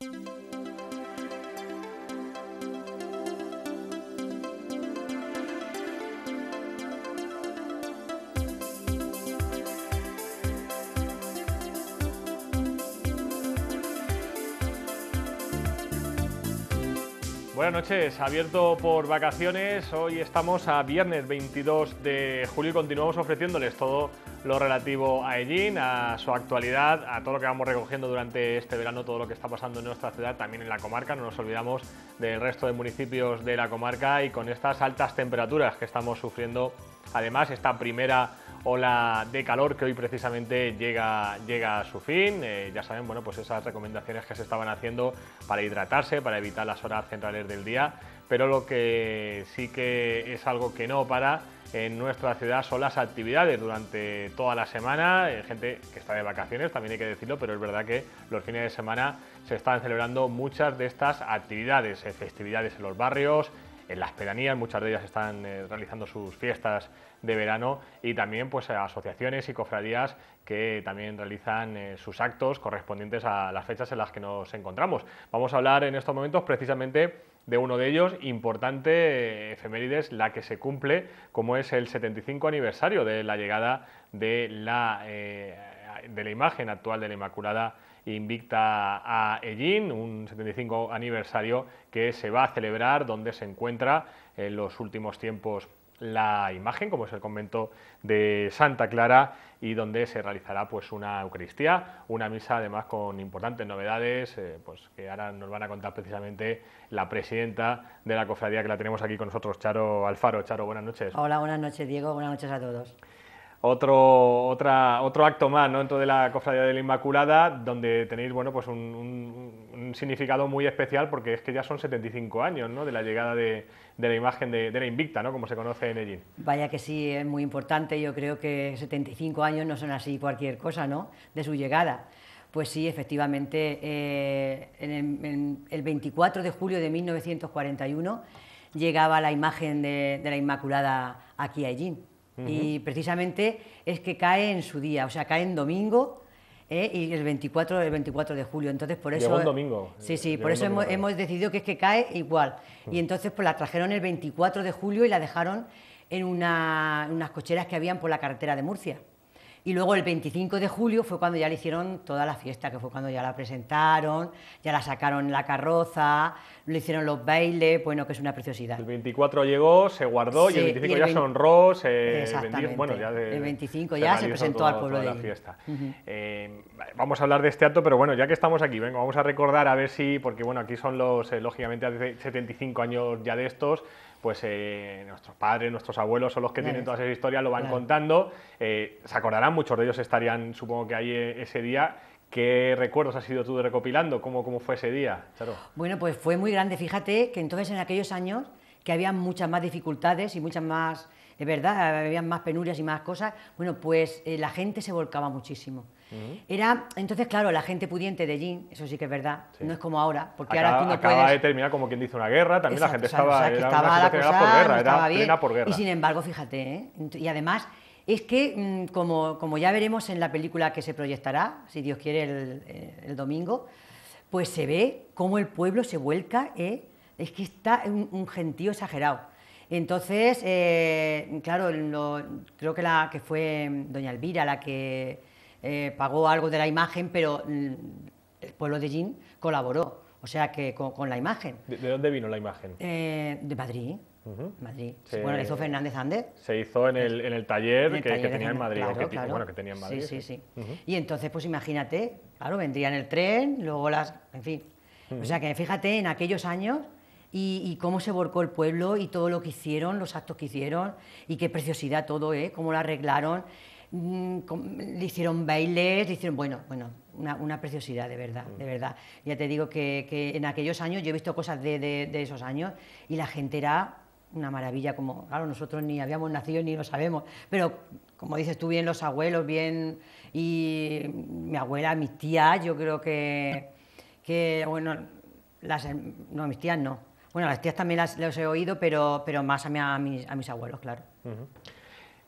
Thank you. Buenas noches, abierto por vacaciones. Hoy estamos a viernes 22 de julio y continuamos ofreciéndoles todo lo relativo a Ellín, a su actualidad, a todo lo que vamos recogiendo durante este verano, todo lo que está pasando en nuestra ciudad, también en la comarca. No nos olvidamos del resto de municipios de la comarca y con estas altas temperaturas que estamos sufriendo, además, esta primera ola de calor que hoy precisamente llega, llega a su fin. Eh, ya saben, bueno, pues esas recomendaciones que se estaban haciendo para hidratarse, para evitar las horas centrales del día, pero lo que sí que es algo que no para en nuestra ciudad son las actividades durante toda la semana, eh, gente que está de vacaciones, también hay que decirlo, pero es verdad que los fines de semana se están celebrando muchas de estas actividades, eh, festividades en los barrios, en las pedanías, muchas de ellas están eh, realizando sus fiestas de verano y también pues eh, asociaciones y cofradías que también realizan eh, sus actos correspondientes a las fechas en las que nos encontramos. Vamos a hablar en estos momentos precisamente de uno de ellos, importante efemérides, la que se cumple, como es el 75 aniversario de la llegada de la, de la imagen actual de la Inmaculada invicta a Ellín, un 75 aniversario que se va a celebrar donde se encuentra en los últimos tiempos la imagen, como es el convento de Santa Clara, y donde se realizará pues una Eucaristía, una misa además con importantes novedades, eh, pues que ahora nos van a contar precisamente la presidenta de la cofradía que la tenemos aquí con nosotros, Charo Alfaro. Charo, buenas noches. Hola, buenas noches Diego, buenas noches a todos otro, otro acto más ¿no? dentro de la Cofradía de la Inmaculada, donde tenéis pues un, significado muy especial porque es que ya son 75 años ¿no? de la llegada de, la imagen de, la Invicta, ¿no? como se conoce en Ellín. Vaya que sí, es muy importante. Yo creo que 75 años no son así cualquier cosa ¿no? de su llegada. Pues sí, efectivamente, eh, el, 24 de julio de 1941 llegaba la imagen de, de la Inmaculada aquí a Ellín. Y precisamente es que cae en su día, o sea, cae en domingo. ¿eh? Y el 24, el 24 de julio, entonces por eso... Sí, sí, por eso hemos, decidido que es que cae igual. Y entonces pues la trajeron el 24 de julio y la dejaron en, una, en unas cocheras que habían por la carretera de Murcia. Y luego el 25 de julio fue cuando ya le hicieron toda la fiesta, que fue cuando ya la presentaron, ya la sacaron la carroza, le hicieron los bailes, bueno, que es una preciosidad. El 24 llegó, se guardó y el 25 ya se honró, se bueno, ya el 25 ya se presentó al pueblo de eh, vamos a hablar de este acto, pero bueno, ya que estamos aquí, vengo vamos a recordar a ver si, porque bueno, aquí son los, eh, lógicamente, hace 75 años ya de estos, pues eh, nuestros padres, nuestros abuelos son los que tienen todas esas historias, lo van contando. Eh, se acordarán, muchos de ellos estarían, supongo que ahí eh, ese día. ¿Qué recuerdos has sido tú recopilando? ¿Cómo, ¿Cómo fue ese día, Bueno, pues fue muy grande. Fíjate que entonces en aquellos años que había muchas más dificultades y muchas más es verdad, había más penurias y más cosas, bueno, pues eh, la gente se volcaba muchísimo. Era, entonces, claro, la gente pudiente de Jin, eso sí que es verdad, no es como ahora, porque ahora tú no acaba de terminar como quien dice una guerra, también la gente estaba, o sea, era estaba la cosa, por guerra, era por guerra. Y sin embargo, fíjate, ¿eh? y además es que, mm, como, ya veremos en la película que se proyectará, si Dios quiere, el, eh, domingo, pues se ve cómo el pueblo se vuelca, es que está un gentío exagerado. Entonces, eh, claro, creo que, la, que fue mm, doña Elvira la que eh, pagó algo de la imagen, pero mm, el pueblo de Gin colaboró, o sea, que con, la imagen. ¿De, dónde vino la imagen? Eh, de Madrid. Madrid. bueno, la hizo Fernández Ander. Se hizo en el, taller, que, tenía en Madrid. Claro, que tenía en Madrid. Sí, sí, sí. Y entonces, pues imagínate, claro, vendría en el tren, luego las. En fin. O sea que fíjate, en aquellos años y, cómo se volcó el pueblo y todo lo que hicieron, los actos que hicieron y qué preciosidad todo, ¿eh? cómo lo arreglaron, mm, le hicieron bailes, le hicieron, bueno, bueno, una, preciosidad de verdad, de mm. verdad. Ya te digo que, en aquellos años, yo he visto cosas de, esos años y la gente era una maravilla, como, claro, nosotros ni habíamos nacido ni lo sabemos, pero como dices tú bien, los abuelos, bien, y mi abuela, mis tías, yo creo que, que bueno, las, no, mis tías no, bueno, las tías también las, las he oído, pero, pero más a, mi, a, mis, abuelos, claro.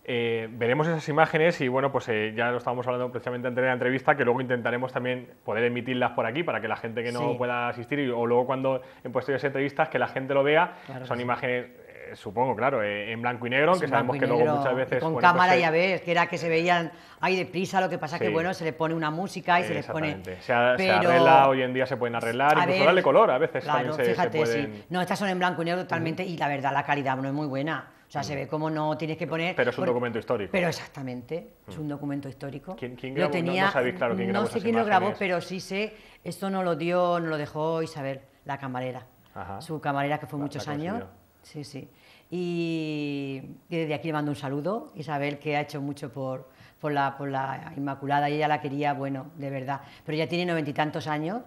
Eh, veremos esas imágenes y bueno, pues eh, ya lo estábamos hablando precisamente antes de la entrevista, que luego intentaremos también poder emitirlas por aquí para que la gente que no pueda asistir o luego cuando en esas entrevistas que la gente lo vea, son imágenes supongo, claro, eh, en blanco y negro, que sabemos que luego muchas veces... Con pues cámara ya ves, que era que se veían ahí deprisa, lo que pasa es que, bueno, se le pone una música y se les pone... Se, arregla, hoy en día se pueden arreglar, incluso color a veces claro, fíjate, sí. No, estas son en blanco y negro totalmente y la verdad la calidad no es muy buena. O sea, se mm. ve como no tienes que poner. Pero es un documento histórico. Pero exactamente, es un mm. documento histórico. ¿Quién, grabó? no, grabó. No sé quién lo grabó, pero sí sé, esto no lo dio, no lo dejó Isabel, la camarera. Su camarera que fue muchos años. Sí, sí. Y, desde aquí le mando un saludo, Isabel, que ha hecho mucho por, por, la, por la Inmaculada y ella la quería, bueno, de verdad. Pero ya tiene noventa y tantos años,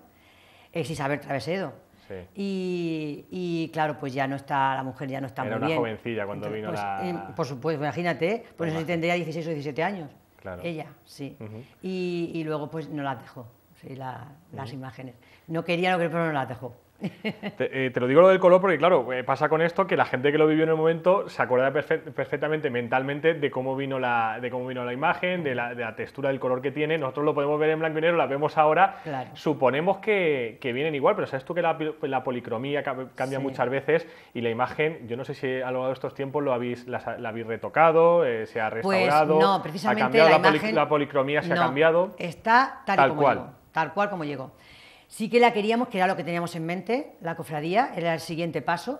es Isabel Travesedo. Sí. Y, y, claro, pues ya no está, la mujer ya no está Era una jovencilla cuando vino pues, la... Em, por supuesto, imagínate, por eso tendría 16 o 17 años. Claro. Ella, sí. y, y, luego pues no las dejó, sí, las imágenes. No quería, no que pero no las dejó. Eh, te, lo digo lo del color porque, claro, eh, pasa con esto que la gente que lo vivió en el momento se acuerda perfectamente mentalmente de cómo vino la, de cómo vino la imagen, de la, textura, del color que tiene. Nosotros lo podemos ver en blanco y negro, la vemos ahora. Suponemos que, vienen igual, pero sabes tú que la, pues policromía cambia muchas veces y la imagen, yo no sé si a lo largo de estos tiempos lo habéis, la, habéis retocado, eh, se ha pues, restaurado. no, precisamente ha cambiado, la, policromía se ha cambiado. Está tal, cual. tal cual como llegó. Sí que la queríamos, que era lo que teníamos en mente, la cofradía, era el siguiente paso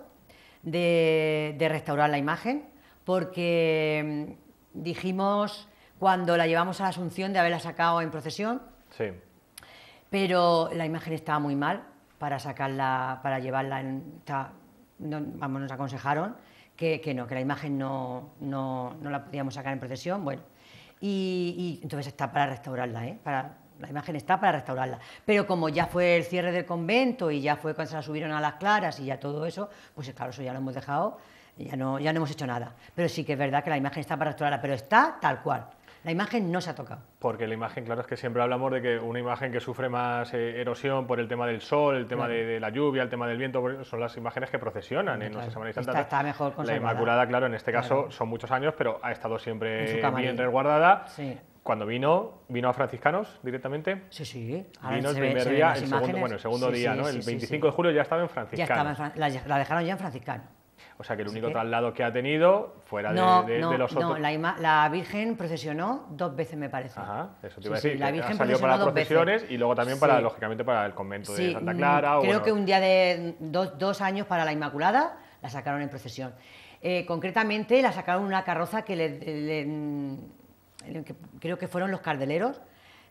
de, restaurar la imagen, porque mm, dijimos cuando la llevamos a la Asunción de haberla sacado en procesión, sí. pero la imagen estaba muy mal para sacarla, para llevarla en... vamos, nos aconsejaron que, no, que la imagen no, la podíamos sacar en procesión, bueno, y, entonces está para restaurarla, ¿eh? para la imagen está para restaurarla. Pero como ya fue el cierre del convento y ya fue cuando se la subieron a las claras y ya todo eso, pues claro, eso ya lo hemos dejado, ya no, ya no hemos hecho nada. Pero sí que es verdad que la imagen está para restaurarla, pero está tal cual. La imagen no se ha tocado. Porque la imagen, claro, es que siempre hablamos de que una imagen que sufre más eh, erosión por el tema del sol, el tema de, la lluvia, el tema del viento, son las imágenes que procesionan en ¿eh? nuestra Semana Está, mejor conservada. La Inmaculada, claro, en este caso son muchos años, pero ha estado siempre bien resguardada. Sí cuando vino, vino a franciscanos directamente. Sí, sí. vino el primer día, el segundo, bueno, el segundo día, ¿no? el 25 de julio ya estaba en franciscanos. Ya estaba la, la, dejaron ya en franciscanos. O sea que el único traslado que ha tenido fuera de, los otros. No, la, Virgen procesionó dos veces, me parece. Ajá, eso te iba a decir. la Virgen salió para las procesiones y luego también para, lógicamente, para el convento de Santa mm, Clara. creo que un día de dos, dos años para la Inmaculada la sacaron en procesión. Eh, concretamente la sacaron una carroza que le creo que fueron los cardeleros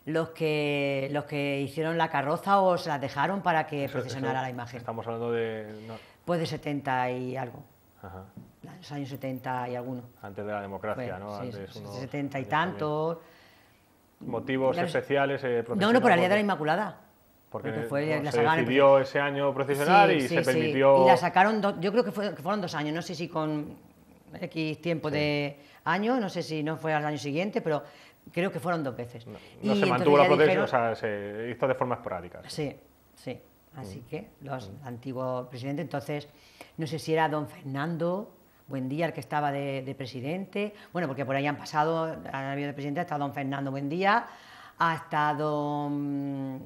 los que, los que hicieron la carroza o se la dejaron para que procesionara la imagen. Estamos hablando de... Pues de 70 y algo. Ajá. Los años 70 y alguno. Antes de la democracia, ¿no? Sí, 70 y tantos. ¿Motivos especiales? Eh, no, no, por el Día de la Inmaculada. Porque, fue, la se decidió ese año procesionar y se permitió... Y la sacaron, yo creo que, fueron dos años, no sé si con X tiempo de año, no sé si no fue al año siguiente, pero creo que fueron dos veces. No, se mantuvo la protección, o sea, se hizo de forma esporádica. Sí, sí. Mm. Así que los mm. antiguos presidentes, entonces, no sé si era don Fernando Buendía el que estaba de, presidente, bueno, porque por ahí han pasado, han habido de presidente, ha estado don Fernando Buendía, ha estado, mm,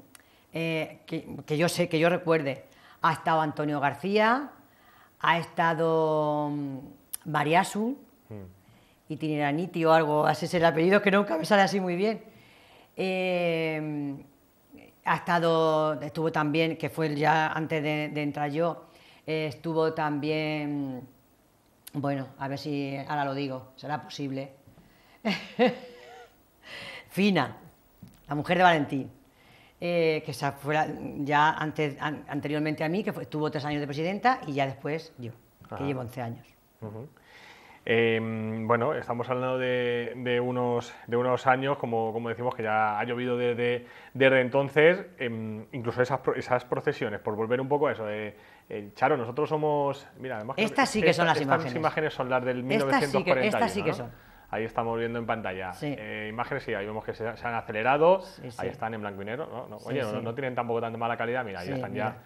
eh, que, yo sé, que yo recuerde, ha estado Antonio García, ha estado Mariasu, y hmm. Tineraniti o algo, así es el apellido que nunca me sale así muy bien. Em, ha estado, estuvo también, que fue ya antes de, entrar yo, eh, estuvo también, bueno, a ver si ahora lo digo, será posible. Fina, la mujer de Valentín, eh, que que fue ya antes, anteriormente a mí, que estuvo tres años de presidenta, y ya después yo, que llevo 11 años. Em, bueno, estamos hablando de, de, unos, de unos años, como, decimos, que ya ha llovido desde, entonces, em, incluso esas, esas procesiones, por volver un poco a eso. Eh, eh, Charo, nosotros somos. Mira, Estas sí que son las imágenes. Estas imágenes son las del 1940. sí son. Ahí estamos viendo en pantalla eh, imágenes sí, ahí vemos que se, han acelerado. Ahí están en blanco y negro. ¿no? oye, no, tienen tampoco tanta mala calidad. Mira, ahí están ya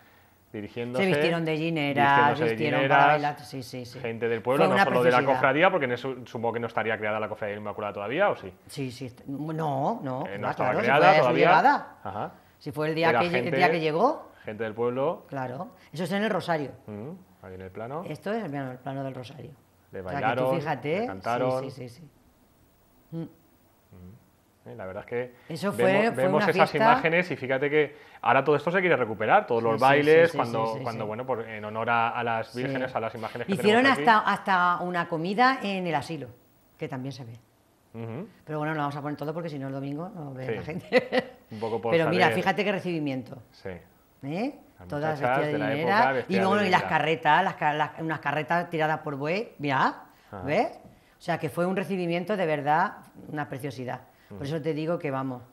dirigiéndose. Se vistieron de Se vistieron de para bailar, sí, sí, sí. Gente del pueblo, no solo de la cofradía, porque en eso, supongo que no estaría creada la cofradía Inmaculada todavía, ¿o sí? Sí, sí. No, no. no eh, estaba creada si todavía. Ajá. Si fue el día, que, gente, el que llegó. Gente del pueblo. Claro. Eso es en el Rosario. Mm, ahí en el plano. Esto es el plano, el plano del Rosario. Le bailaron, fíjate, cantaron. Sí, sí, sí. sí. Mm. ¿eh? La verdad es que vemos, esas imágenes y fíjate que ahora todo esto se quiere recuperar, todos los bailes, cuando, cuando bueno, en honor a, las vírgenes, a las imágenes que Hicieron hasta, hasta una comida en el asilo, que también se ve. Pero bueno, lo vamos a poner todo porque si no el domingo no ve la gente. Pero mira, fíjate qué recibimiento. Sí. ¿Eh? Todas de, y las carretas, unas carretas tiradas por buey, mira, ¿ves? O sea que fue un recibimiento de verdad, una preciosidad. Mm. Por eso te digo que vamos.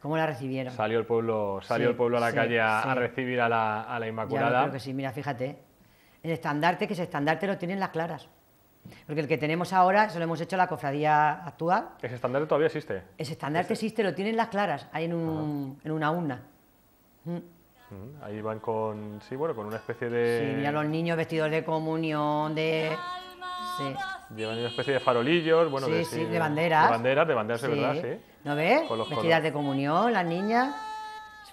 ¿Cómo la recibieron? Salió el pueblo, salió el pueblo a la calle a, recibir a la, Inmaculada. que sí, mira, fíjate. El estandarte, que ese estandarte lo tienen las claras. Porque el que tenemos ahora, se lo hemos hecho la cofradía actual. ¿Ese estandarte todavía existe? Ese estandarte existe, lo tienen las claras, ahí en, un, en una urna. Mm. Mm, ahí van con, sí, bueno, con una especie de... Sí, mira los niños vestidos de comunión, de... Llevan una especie de farolillos, bueno, de, sí, de banderas. De banderas, de banderas, verdad, sí. ¿No ves? Vestidas de comunión, las niñas.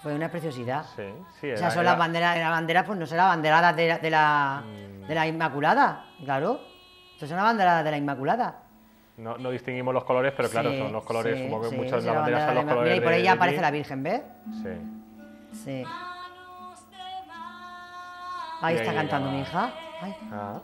Fue una preciosidad. Sí, sí. Era, o sea, son las banderas, las banderas, pues no son las banderadas de, de la, mm. de la Inmaculada, claro. Esto son las banderadas de la Inmaculada. No, no, distinguimos los colores, pero claro, son los colores, sí, supongo que muchas de las banderas son los colores. Mira, y por ella aparece la Virgen, ¿ves? Sí. Sí. Ahí está cantando mi hija. Ah.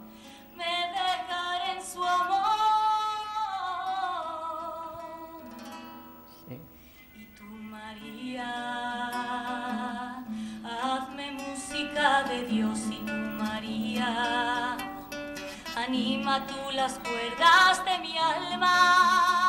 hazme música de Dios y tu María, anima tú las cuerdas de mi alma.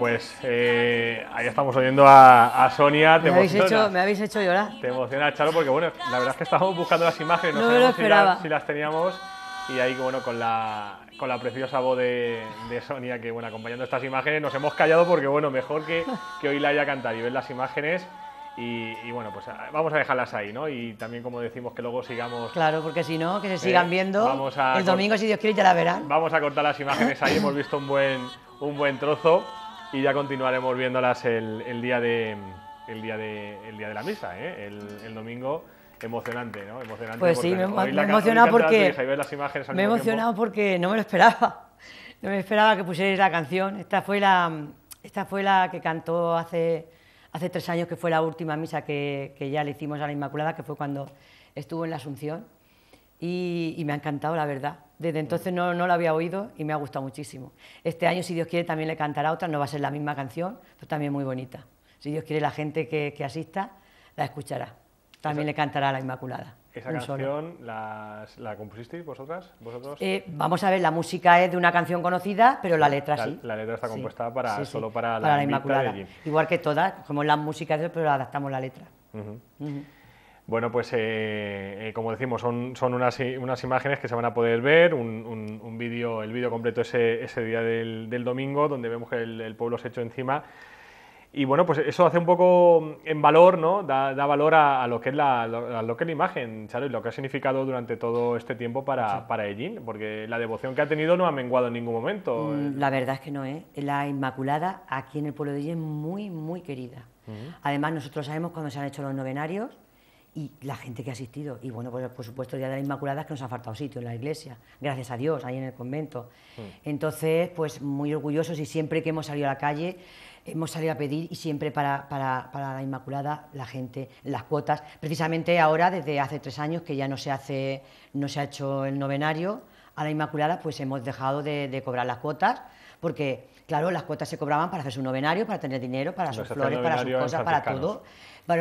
pues eh, ahí estamos oyendo a, Sonia. Te me, habéis hecho, me habéis hecho llorar. Te emociona, Charo, porque bueno, la verdad es que estábamos buscando las imágenes, no, no si las, teníamos y ahí bueno con la, con la preciosa voz de, Sonia que bueno acompañando estas imágenes nos hemos callado porque bueno mejor que, que la haya cantado y ver las imágenes y, bueno pues ah, vamos a dejarlas ahí no y también como decimos que luego sigamos claro porque si no que se eh, sigan viendo el domingo si Dios quiere ya la verán vamos a cortar las imágenes ahí hemos visto un buen un buen trozo y ya continuaremos viéndolas el, día, de, el, día, de, día de la misa, ¿eh? el, domingo emocionante, ¿no? Emocionante. Pues sí, me, he emocionado porque. no me lo esperaba. No me esperaba que pusierais la canción. Esta fue la, esta fue la que cantó hace, hace tres años, que fue la última misa que, ya le hicimos a la Inmaculada, que fue cuando estuvo en la Asunción. y me ha encantado, la verdad. Desde mm. entonces no, no la había oído y me ha gustado muchísimo. Este año, si Dios quiere, también le cantará otra, no va a ser la misma canción, pero también muy bonita. Si Dios quiere, la gente que, que asista la escuchará. También le cantará a la Inmaculada. ¿Esa canción la, compusisteis vosotras? ¿Vosotros? Eh, vamos a ver, la música es de una canción conocida, pero la letra sí. La letra está compuesta para, solo para, la, Inmaculada. Igual que todas, como las músicas, pero adaptamos la letra. Bueno, pues eh, eh, como decimos, son, son unas, unas, imágenes que se van a poder ver, un, vídeo, el vídeo completo ese, ese día del, del, domingo, donde vemos que el, pueblo se hecho encima. Y bueno, pues eso hace un poco en valor, ¿no? Da, da valor a, lo que es la, lo que la imagen, Charo, y lo que ha significado durante todo este tiempo para, para porque la devoción que ha tenido no ha menguado en ningún momento. Mm, eh, la verdad es que no, es La Inmaculada aquí en el pueblo de es muy, muy querida. Además, nosotros sabemos cuando se han hecho los novenarios, y la gente que ha asistido. Y bueno, pues, por supuesto, el Día de la Inmaculada que nos ha faltado sitio en la iglesia, gracias a Dios, ahí en el convento. Mm. Entonces, pues muy orgullosos y siempre que hemos salido a la calle, hemos salido a pedir y siempre para, la Inmaculada, la gente, las cuotas. Precisamente ahora, desde hace tres años que ya no se, hace, no se ha hecho el novenario a la Inmaculada, pues hemos dejado de cobrar las cuotas porque, claro, las cuotas se cobraban para hacer su novenario, para tener dinero, para sus flores, para sus cosas, para todo.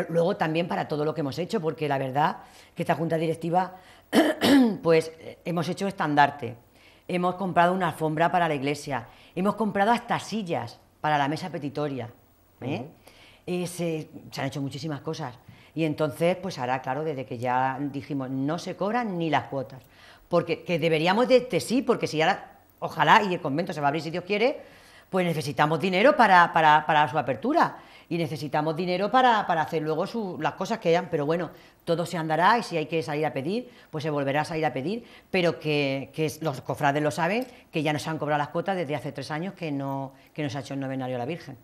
luego también para todo lo que hemos hecho, porque la verdad que esta junta directiva, pues hemos hecho estandarte, hemos comprado una alfombra para la iglesia, hemos comprado hasta sillas para la mesa petitoria. ¿eh? se, han hecho muchísimas cosas. Y entonces, pues ahora, claro, desde que ya dijimos, no se cobran ni las cuotas. Porque que deberíamos de, sí, porque si ahora ojalá, y el convento se va a abrir si Dios quiere, pues necesitamos dinero para, su apertura y necesitamos dinero para, hacer luego las cosas que hayan, pero bueno, todo se andará y si hay que salir a pedir, pues se volverá a salir a pedir, pero que, los cofrades lo saben, que ya nos han cobrado las cuotas desde hace tres años que no, que nos ha hecho el novenario a la Virgen.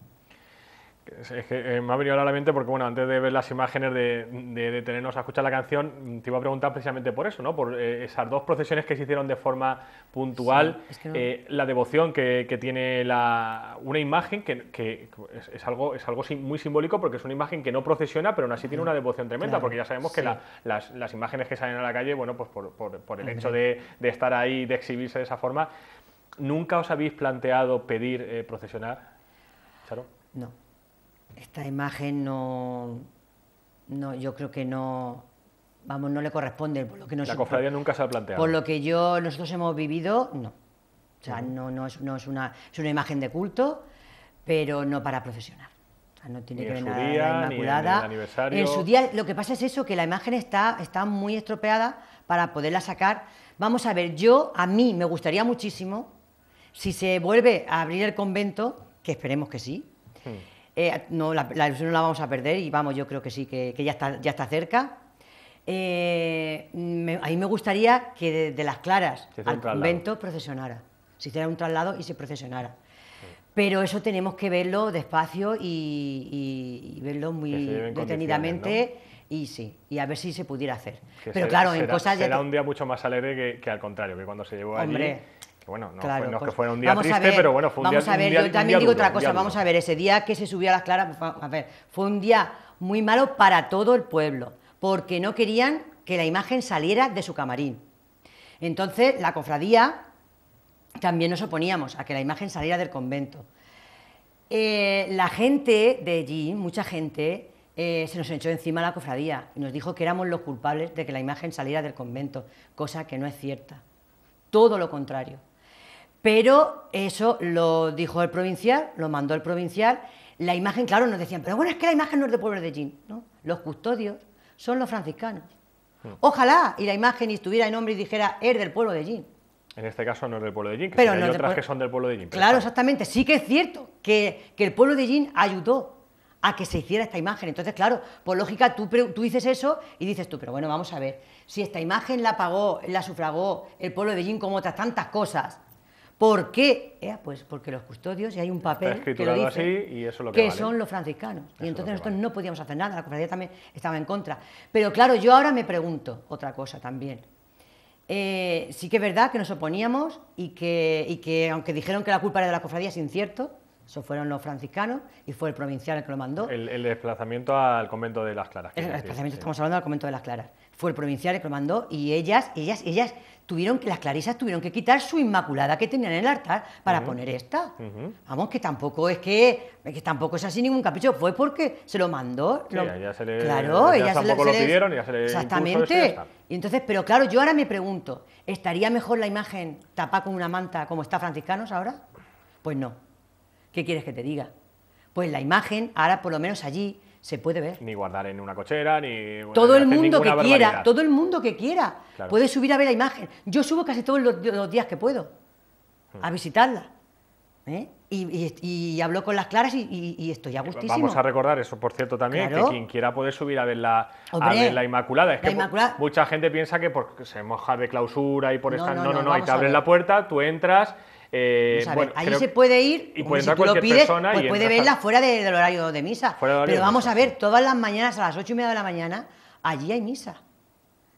Es que eh, me ha venido a la mente porque, bueno, antes de ver las imágenes, de, de, tenernos a escuchar la canción, te iba a preguntar precisamente por eso, ¿no? Por eh, esas dos procesiones que se hicieron de forma puntual, eh, la devoción que, tiene la, una imagen que, es, algo, es algo muy simbólico porque es una imagen que no procesiona, pero aún así tiene una devoción tremenda, porque ya sabemos que las, imágenes que salen a la calle, bueno, pues por, el hecho de, estar ahí, de exhibirse de esa forma, ¿nunca os habéis planteado pedir procesionar, Charo? No esta imagen no, no, yo creo que no, vamos, no le corresponde. Por lo que la cofradía nunca se ha planteado. Por lo que yo, nosotros hemos vivido, no. O sea, no, no, es, no es, una, es una imagen de culto, pero no para profesional. no tiene que ver nada día, Inmaculada. Ni en, su día, lo que pasa es eso, que la imagen está, está muy estropeada para poderla sacar. Vamos a ver, yo, a mí me gustaría muchísimo, si se vuelve a abrir el convento, que esperemos que sí, hmm. Eh, no, la, ilusión no la vamos a perder y vamos, yo creo que sí, que, ya, está, ya está cerca. Eh, me, a mí me gustaría que de, las claras al convento procesionara, se hiciera un traslado y se procesionara. Pero eso tenemos que verlo despacio y, verlo muy detenidamente. y sí, y a ver si se pudiera hacer. Pero claro, en cosas... Será un día mucho más alegre que, al contrario, que cuando se llevó allí bueno, no, es que pues fuera un día triste, pero bueno, fue un vamos día Vamos a ver, yo también digo otra cosa, vamos a ver, ese día que se subió a las claras, pues, fue un día muy malo para todo el pueblo, porque no querían que la imagen saliera de su camarín. Entonces, la cofradía también nos oponíamos a que la imagen saliera del convento. Eh, la gente de allí, mucha gente, eh, se nos echó encima la cofradía y nos dijo que éramos los culpables de que la imagen saliera del convento, cosa que no es cierta. Todo lo contrario. Pero eso lo dijo el provincial, lo mandó el provincial. La imagen, claro, nos decían, pero bueno, es que la imagen no es del Pueblo de Jin, ¿no? Los custodios son los franciscanos. Hmm. Ojalá y la imagen estuviera en nombre y dijera, es del pueblo de Jin. En este caso no es del pueblo de Jin, pero otras que son del pueblo de Jin. Claro, exactamente. Sí que es cierto que, el pueblo de Jin ayudó a que se hiciera esta imagen. Entonces, claro, por lógica, tú, tú dices eso y dices tú, pero bueno, vamos a ver, si esta imagen la pagó, la sufragó el pueblo de Jin como otras tantas cosas, ¿Por qué? Eh, pues porque los custodios, y hay un papel que lo dice, y eso lo que, son los franciscanos. y entonces nosotros no podíamos hacer nada, la cofradía también estaba en contra. Pero claro, yo ahora me pregunto otra cosa también. Eh, sí que es verdad que nos oponíamos y que, que, aunque dijeron que la culpa era de la cofradía, es incierto. Eso fueron los franciscanos y fue el provincial el que lo mandó. El, desplazamiento al convento de las Claras. El, desplazamiento, estamos hablando del convento de las Claras. Fue el provincial el que lo mandó y ellas, ellas, ellas tuvieron que, las clarisas tuvieron que quitar su inmaculada que tenían en el altar para poner esta. Vamos, que tampoco es que, que tampoco es así ningún capricho, fue porque se lo mandó. se claro, ella se lo pidieron, ya se le Exactamente. y, y entonces, pero claro, yo ahora me pregunto, ¿estaría mejor la imagen tapada con una manta como está Franciscanos ahora? Pues no. ¿Qué quieres que te diga? Pues la imagen, ahora por lo menos allí, se puede ver. Ni guardar en una cochera, ni... Todo el mundo que quiera, todo el mundo que quiera puede subir a ver la imagen. Yo subo casi todos los, días que puedo hmm. a visitarla. ¿eh? Y, hablo con las claras y, y, estoy a eh, gustísimo. Vamos a recordar eso, por cierto, también, que quien quiera puede subir a ver la, la Inmaculada. Es que mucha gente piensa que porque se moja de clausura y por esta No, no, no, no, no ahí te abren la puerta, tú entras eh, allí ahí se puede ir, y si tú lo pides, pues puede verla fuera del horario de misa. Pero vamos a ver, todas las mañanas a las ocho y media de la mañana, allí hay misa.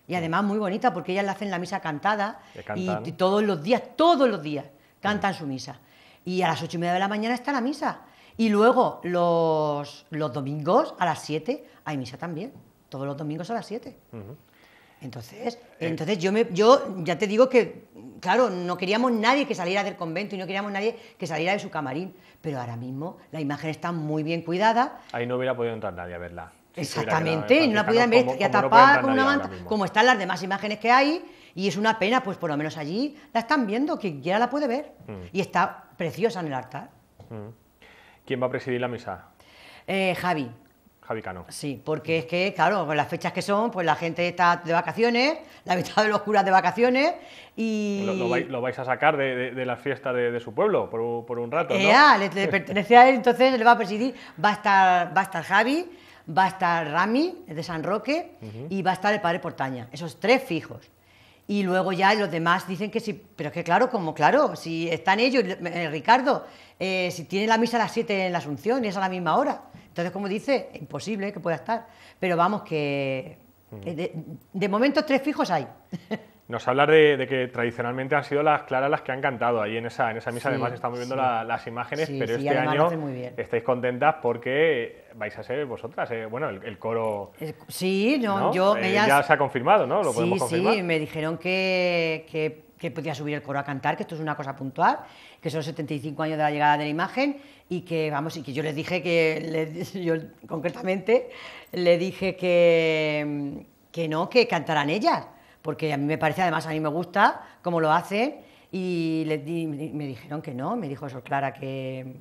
Y además muy bonita porque ellas le hacen la misa cantada y todos los días, todos los días cantan mm. su misa. Y a las ocho y media de la mañana está la misa. Y luego los, domingos a las 7 hay misa también. Todos los domingos a las 7. Entonces, eh. entonces yo, me, yo ya te digo que, claro, no queríamos nadie que saliera del convento y no queríamos nadie que saliera de su camarín, pero ahora mismo la imagen está muy bien cuidada. Ahí no hubiera podido entrar nadie a verla. Exactamente, no la pudieran ver, y a con una manta, como están las demás imágenes que hay, y es una pena, pues por lo menos allí la están viendo, quien quiera la puede ver, mm. y está preciosa en el altar. Mm. ¿Quién va a presidir la misa? Eh, Javi. Javi Sí, porque es que, claro, con las fechas que son, pues la gente está de vacaciones, la mitad de los curas de vacaciones y... Lo, vais, a sacar de, la fiesta de, su pueblo por, un rato, ¿no? Ya, le, pertenece a él, entonces le va a presidir, va a estar, va a estar Javi, va a estar Rami, de San Roque, y va a estar el padre Portaña, esos tres fijos. Y luego ya los demás dicen que sí, pero es que claro, como claro, si están ellos, eh, Ricardo, eh, si tiene la misa a las 7 en la Asunción y es a la misma hora, entonces, como dice, imposible que pueda estar. Pero vamos, que de, momento tres fijos hay. Nos hablas de, que tradicionalmente han sido las claras las que han cantado ahí en esa, en esa misa. además, estamos viendo las imágenes, pero este año estáis contentas porque vais a ser vosotras. Eh, bueno, el, coro. Sí, yo. Eh, ya se ha confirmado, ¿no? ¿Lo Sí, me dijeron que que podía subir el coro a cantar, que esto es una cosa puntual, que son 75 años de la llegada de la imagen y que, vamos, y que yo les dije que, le, yo concretamente, le dije que, que no, que cantaran ellas, porque a mí me parece, además a mí me gusta cómo lo hacen y, me dijeron que no, me dijo eso Clara que,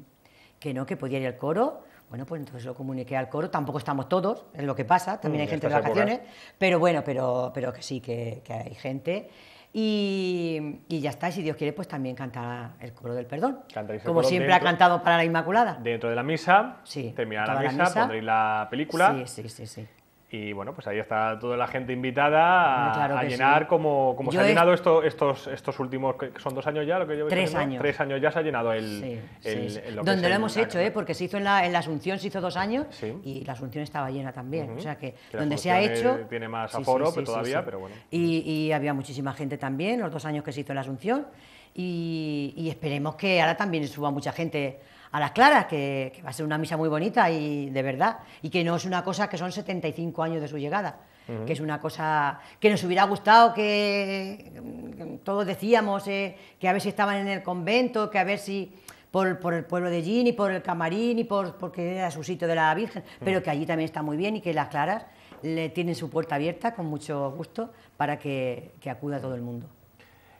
que no, que podía ir al coro. Bueno, pues entonces lo comuniqué al coro. Tampoco estamos todos, es lo que pasa. También mm, hay gente de vacaciones. Pero bueno, pero, pero que sí, que, que hay gente. Y, ya está, si Dios quiere, pues también cantará el coro del perdón. Como siempre ha cantado para la Inmaculada. Dentro de la misa, sí, la, misa, misa, pondréis la película. Sí, sí, sí. sí. Y bueno, pues ahí está toda la gente invitada a, llenar como, como se ha llenado esto, estos, estos últimos, que son dos años ya, lo que yo llevo Tres años. Tres años ya se ha llenado el... Sí, Donde lo hemos hecho, ¿eh? porque se hizo en la, en Asunción, se hizo dos años y la Asunción estaba llena también. O sea que, donde se ha hecho... Tiene más aforo todavía, pero bueno. Y, había muchísima gente también, los dos años que se hizo en la Asunción. y, esperemos que ahora también suba mucha gente a las claras, que, va a ser una misa muy bonita y de verdad, y que no es una cosa que son 75 años de su llegada, que es una cosa que nos hubiera gustado, que, todos decíamos eh, que a ver si estaban en el convento, que a ver si por, el pueblo de Gini, por el camarín y por, porque era su sitio de la Virgen, pero que allí también está muy bien y que las claras le tienen su puerta abierta con mucho gusto para que, que acuda todo el mundo.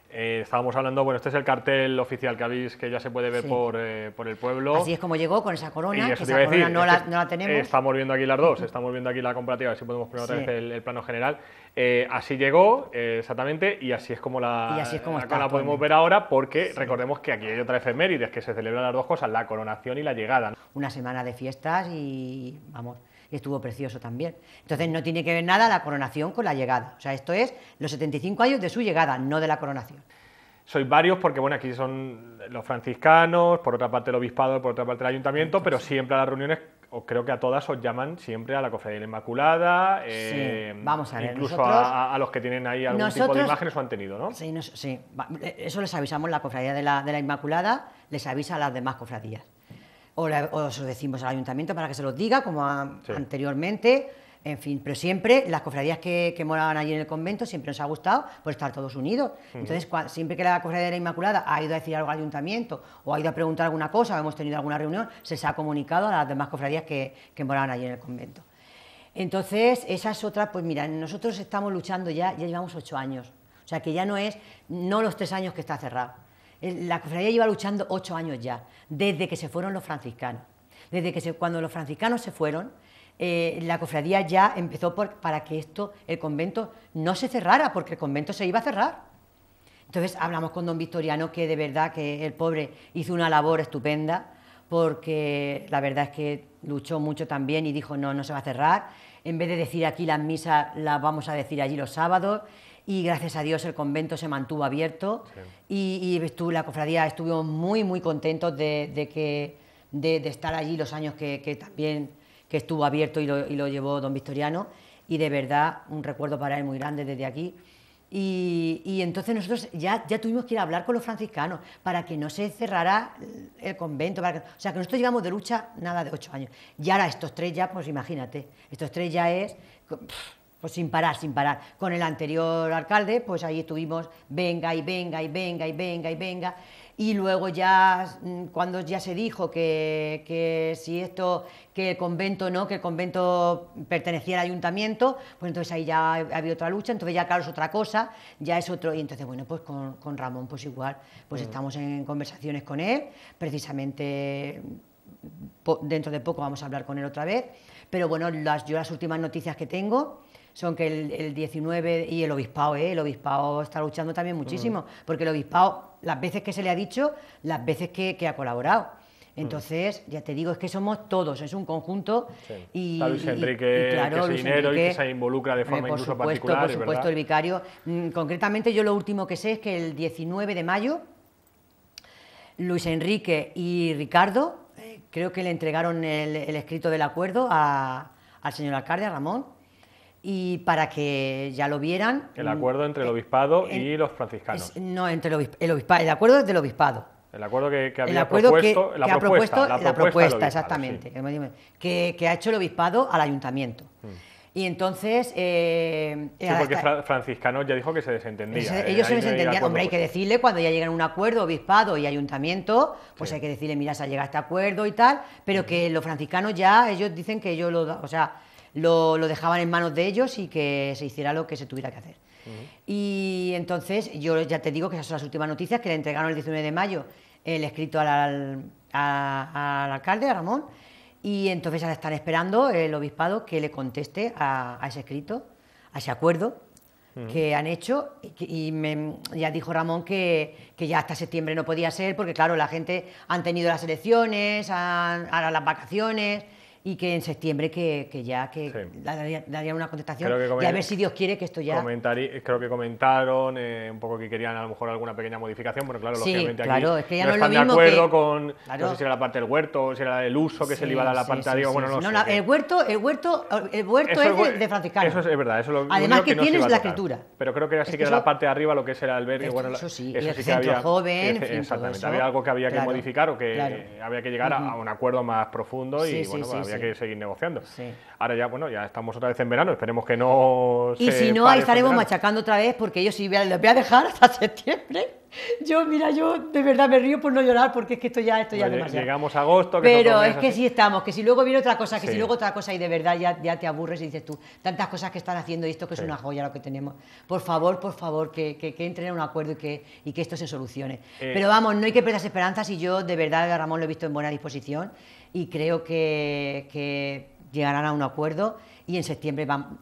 Eh, estábamos hablando, bueno, este es el cartel oficial que habéis, que ya se puede ver eh, por, el pueblo. Así es como llegó con esa corona, que esa corona no, la, tenemos. Estamos viendo aquí las dos, estamos viendo aquí la comparativa, así podemos poner otra vez el, plano general. Eh, así llegó, exactamente, y así es como la, podemos ver ahora, porque recordemos que aquí hay otra efeméride, que se celebran las dos cosas, la coronación y la llegada. Una semana de fiestas y, vamos, y estuvo precioso también. Entonces no tiene que ver nada la coronación con la llegada. O sea, esto es los 75 años de su llegada, no de la coronación. Sois varios porque, bueno, aquí son los franciscanos, por otra parte el obispado, por otra parte el ayuntamiento, pero siempre a las reuniones creo que a todas os llaman siempre a la Cofradía de la Inmaculada, eh, vamos a ver, incluso a, los que tienen ahí algún tipo de imágenes o han tenido, ¿no? Sí, sí, eso les avisamos la Cofradía de la, de la Inmaculada, les avisa a las demás cofradías o, se decimos al ayuntamiento para que se los diga, como anteriormente. En fin, pero siempre las cofradías que, moraban allí en el convento siempre nos ha gustado por estar todos unidos. Entonces, siempre que la cofradía de la Inmaculada ha ido a decir algo al ayuntamiento o ha ido a preguntar alguna cosa o hemos tenido alguna reunión, se les ha comunicado a las demás cofradías que, que moraban allí en el convento. Entonces, esa es otra, pues mira, nosotros estamos luchando ya, ya llevamos ocho años. O sea que ya no es, no los tres años que está cerrado la cofradía iba luchando ocho años ya, desde que se fueron los franciscanos. Desde que cuando los franciscanos se fueron, eh, la cofradía ya empezó para que esto, el convento, no se cerrara, porque el convento se iba a cerrar. Entonces hablamos con don Victoriano, que de verdad que el pobre hizo una labor estupenda, porque la verdad es que luchó mucho también y dijo, no, no se va a cerrar. En vez de decir aquí las misas, las vamos a decir allí los sábados y gracias a Dios el convento se mantuvo abierto y, tú, la cofradía estuvimos muy, muy contentos de, que, de, estar allí los años que, también que estuvo abierto y lo, llevó don Victoriano y de verdad un recuerdo para él muy grande desde aquí. Y, entonces nosotros ya, ya tuvimos que ir a hablar con los franciscanos para que no se cerrara el convento. o sea, que nosotros llevamos de lucha nada de ocho años. Y ahora estos tres ya, pues imagínate, estos tres ya es... Pues sin parar, sin parar. Con el anterior alcalde, pues ahí estuvimos, venga y venga y venga y venga y venga. Y luego ya, mm, cuando ya se dijo que, si esto, que el convento no, que el convento pertenecía al ayuntamiento, pues entonces ahí ya había otra lucha, entonces ya claro es otra cosa, ya es otro. Y entonces, bueno, pues con, Ramón, pues igual, pues estamos en conversaciones con él, precisamente dentro de poco vamos a hablar con él otra vez, pero bueno, las, yo las últimas noticias que tengo son que el, 19 y el obispado, ¿eh? el obispado está luchando también muchísimo, porque el obispado, las veces que se le ha dicho, las veces que, ha colaborado. Mm. Entonces, ya te digo, es que somos todos, es un conjunto. Y, Luis Enrique, que dinero y que se involucra de forma eh, incluso supuesto, particular. Por supuesto, el vicario. Mm, concretamente, yo lo último que sé es que el 19 de mayo, Luis Enrique y Ricardo, eh, creo que le entregaron el, escrito del acuerdo a, al señor alcalde, a Ramón, y para que ya lo vieran. El mm, acuerdo entre el eh, obispado y los franciscanos. no, entre el, obispado, el acuerdo entre el obispado. El acuerdo que, había propuesto, la, propuesta, ha propuesto, la, propuesta, exactamente, que, ha hecho el obispado al ayuntamiento. Mm. Y entonces... Eh, sí, eh, porque franciscanos Franciscano ya dijo que se desentendía. ellos se desentendían. Hombre, hay que decirle, cuando ya llegan a un acuerdo, obispado y ayuntamiento, pues hay que decirle, mira, se ha llegado a este acuerdo y tal, pero mm. que los franciscanos ya, ellos dicen que ellos lo... O sea, lo, dejaban en manos de ellos y que se hiciera lo que se tuviera que hacer. Y entonces yo ya te digo que esas son las últimas noticias que le entregaron el 19 de mayo el escrito al, alcalde, a Ramón, y entonces ya están esperando el obispado que le conteste a, ese escrito, a ese acuerdo que han hecho y, ya dijo Ramón que, ya hasta septiembre no podía ser porque claro, la gente han tenido las elecciones, han, ahora las vacaciones, y que en septiembre que, que ya que darían una contestación y a ver si Dios quiere que esto ya... Creo que comentaron eh, un poco que querían a lo mejor alguna pequeña modificación, bueno claro, lógicamente aquí es que ya no, es lo de acuerdo con... No sé si era la parte del huerto, si era el uso que se le iba a dar a la parte de... bueno, no, sé, eh. el huerto, el huerto, el huerto es de, de franciscano. Eso es, verdad, eso lo Además que, que tienes la escritura. Pero creo que así que, que la parte de arriba, lo que es el albergue, bueno, eso sí, eso sí joven, Exactamente, había algo que había que modificar o que había que llegar a un acuerdo más profundo y bueno, había que seguir negociando. Ahora ya, bueno, ya estamos otra vez en verano, esperemos que no... Y si no, ahí este estaremos machacando otra vez, porque ellos sí los voy a dejar hasta septiembre. Yo, mira, yo de verdad me río por no llorar porque es que esto ya, esto ya demasiado. Llegamos a agosto. Pero es que sí estamos, que si luego viene otra cosa, que si luego otra cosa y de verdad ya, ya, te aburres y dices tú, tantas cosas que están haciendo y esto que es una joya lo que tenemos. Por favor, por favor, que, entren en un acuerdo y que, y que esto se solucione. Eh, Pero vamos, no hay que perder las esperanzas y yo de verdad, Ramón, lo he visto en buena disposición y creo que, llegarán a un acuerdo y en septiembre van,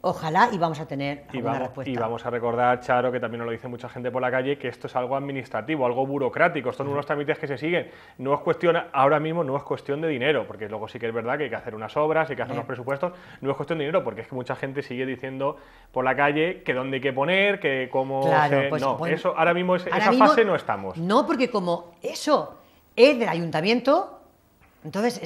Ojalá y vamos a tener y vamos, respuesta. Y vamos a recordar, Charo, que también nos lo dice mucha gente por la calle, que esto es algo administrativo, algo burocrático, son unos trámites que se siguen. No es cuestión, ahora mismo no es cuestión de dinero, porque luego sí que es verdad que hay que hacer unas obras, hay que hacer eh. unos presupuestos, no es cuestión de dinero, porque es que mucha gente sigue diciendo por la calle que dónde hay que poner, que cómo... Pues, no, eso ahora mismo esa fase no estamos. No, porque como eso es del ayuntamiento, entonces,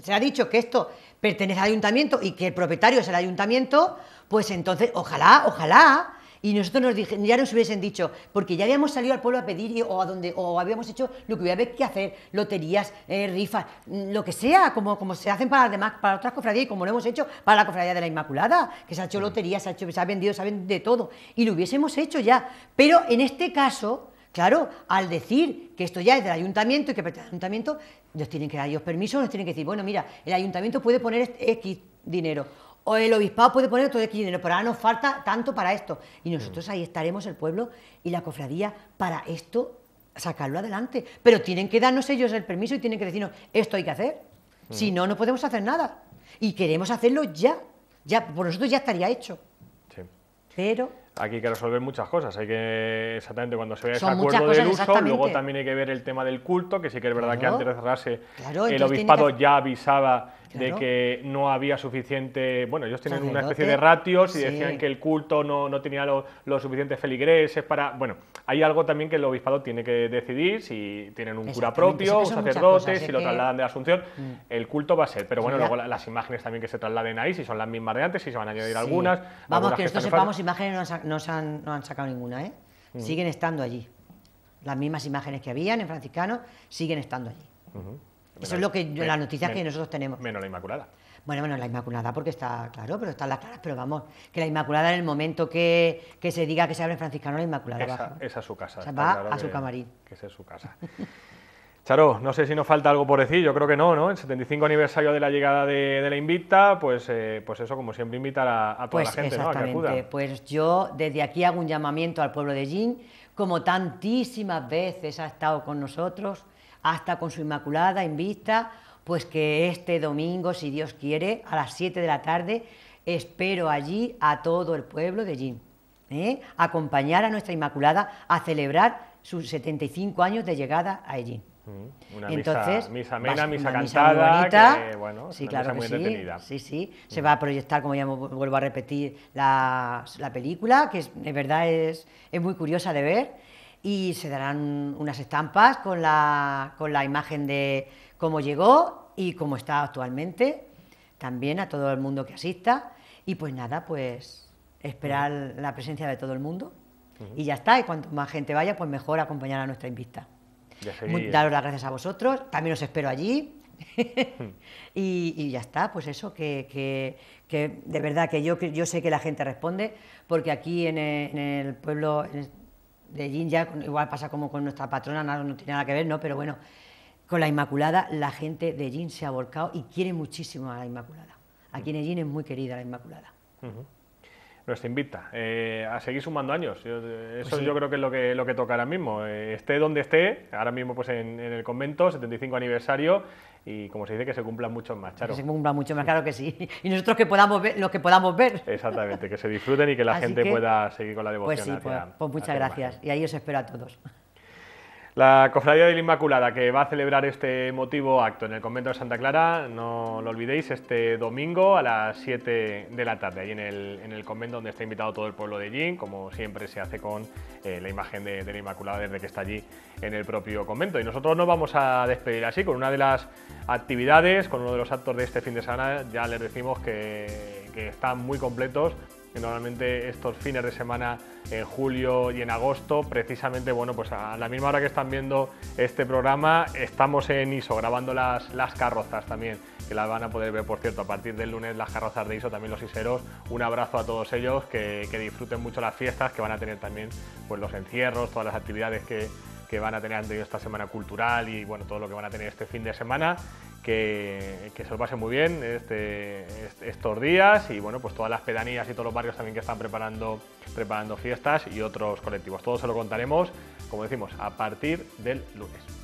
se ha dicho que esto pertenece al ayuntamiento y que el propietario es el ayuntamiento, pues entonces, ojalá, ojalá, y nosotros nos ya nos hubiesen dicho, porque ya habíamos salido al pueblo a pedir o a donde o habíamos hecho lo que hubiera que hacer, loterías, eh, rifas, lo que sea, como, como se hacen para para otras cofradías y como lo hemos hecho para la cofradía de la Inmaculada, que se ha hecho mm. loterías, se ha, se ha vendido, se ha vendido de todo, y lo hubiésemos hecho ya. Pero en este caso, Claro, al decir que esto ya es del ayuntamiento y que pertenece al ayuntamiento, nos tienen que dar ellos permiso, nos tienen que decir, bueno, mira, el ayuntamiento puede poner X este dinero, o el obispado puede poner todo X dinero, pero ahora nos falta tanto para esto. Y mm. nosotros ahí estaremos, el pueblo y la cofradía, para esto sacarlo adelante. Pero tienen que darnos ellos el permiso y tienen que decirnos, esto hay que hacer. Mm. Si no, no podemos hacer nada. Y queremos hacerlo ya. ya por nosotros ya estaría hecho. Pero aquí hay que resolver muchas cosas. Hay que, exactamente, cuando se vea ese acuerdo del uso, luego también hay que ver el tema del culto, que sí que es verdad que antes de cerrarse el obispado ya avisaba de que no había suficiente, bueno, ellos tienen una especie de ratios y decían que el culto no, tenía los lo suficientes feligreses para, bueno, hay algo también que el obispado tiene que decidir, si tienen un cura propio, un sacerdote, si lo trasladan de Asunción, mm. el culto va a ser, pero bueno, luego las imágenes también que se trasladen ahí, si son las mismas de antes, si se van a añadir algunas. Vamos, que nosotros sepamos, imágenes no han, no, han, sacado ninguna, ¿eh? Mm. Siguen estando allí. Las mismas imágenes que habían en franciscano siguen estando allí. Eso es lo que las noticias que nosotros tenemos. Menos la Inmaculada. Bueno, bueno, la Inmaculada porque está claro, pero están las claras, pero vamos, que la Inmaculada en el momento que, se diga que se abre franciscano, la Inmaculada esa, a es su casa. va a su camarín. Que esa es su casa. Charo, no sé si nos falta algo por decir, yo creo que no, ¿no? El 75 aniversario de la llegada de, la Invicta, pues, eh, pues eso, como siempre, invitar a, toda pues la gente, exactamente. Pues yo desde aquí hago un llamamiento al pueblo de Jin, como tantísimas veces ha estado con nosotros, hasta con su Inmaculada en vista, pues que este domingo, si Dios quiere, a las 7 de la tarde, espero allí a todo el pueblo de Jim, ¿eh? acompañar a nuestra Inmaculada a celebrar sus 75 años de llegada a Ellín. Mm, una Entonces, misa, amena, misa bueno, sí, sí, sí, se mm. va a proyectar, como ya vuelvo a repetir, la, película, que es, de verdad es, es muy curiosa de ver y se darán unas estampas con la, con la imagen de cómo llegó y cómo está actualmente, también a todo el mundo que asista. Y pues nada, pues esperar la presencia de todo el mundo y ya está. Y cuanto más gente vaya, pues mejor acompañar a nuestra invista. Daros las gracias a vosotros, también os espero allí. Hmm. y, ya está, pues eso, que, que, de verdad que yo, yo sé que la gente responde, porque aquí en el, pueblo, en de Yin ya, igual pasa como con nuestra patrona, no, no tiene nada que ver, ¿no? Pero bueno, con la Inmaculada la gente de Jin se ha volcado y quiere muchísimo a la Inmaculada. Aquí mm. en Jin es muy querida la Inmaculada. Nuestra nos invita eh, a seguir sumando años. Eh, pues eso yo creo que es lo que, lo que toca ahora mismo. Eh, esté donde esté, ahora mismo pues en el convento, 75 aniversario, y como se dice que se cumplan muchos más, Charo. Que se cumplan mucho más, claro que sí. Y nosotros que podamos ver, los que podamos ver. Exactamente, que se disfruten y que la gente pueda seguir con la pues devoción. Pues sí, pues, muchas gracias. Y ahí os espero a todos. La Cofradía de la Inmaculada que va a celebrar este motivo acto en el convento de Santa Clara, no lo olvidéis, este domingo a las 7 de la tarde, ahí en el, convento donde está invitado todo el pueblo de Jin, como siempre se hace con eh, la imagen de, la Inmaculada desde que está allí en el propio convento. Y nosotros nos vamos a despedir así, con una de las actividades, con uno de los actos de este fin de semana, ya les decimos que están muy completos que normalmente estos fines de semana en julio y en agosto, precisamente, bueno, pues a la misma hora que están viendo este programa, estamos en ISO grabando las, las carrozas también, que las van a poder ver, por cierto, a partir del lunes las carrozas de ISO, también los iseros. E Un abrazo a todos ellos, que, disfruten mucho las fiestas, que van a tener también pues, los encierros, todas las actividades que, que van a tener ante esta semana cultural y bueno, todo lo que van a tener este fin de semana que, se os pase muy bien este, estos días y bueno, pues todas las pedanías y todos los barrios también que están preparando, preparando fiestas y otros colectivos. Todo se lo contaremos, como decimos, a partir del lunes.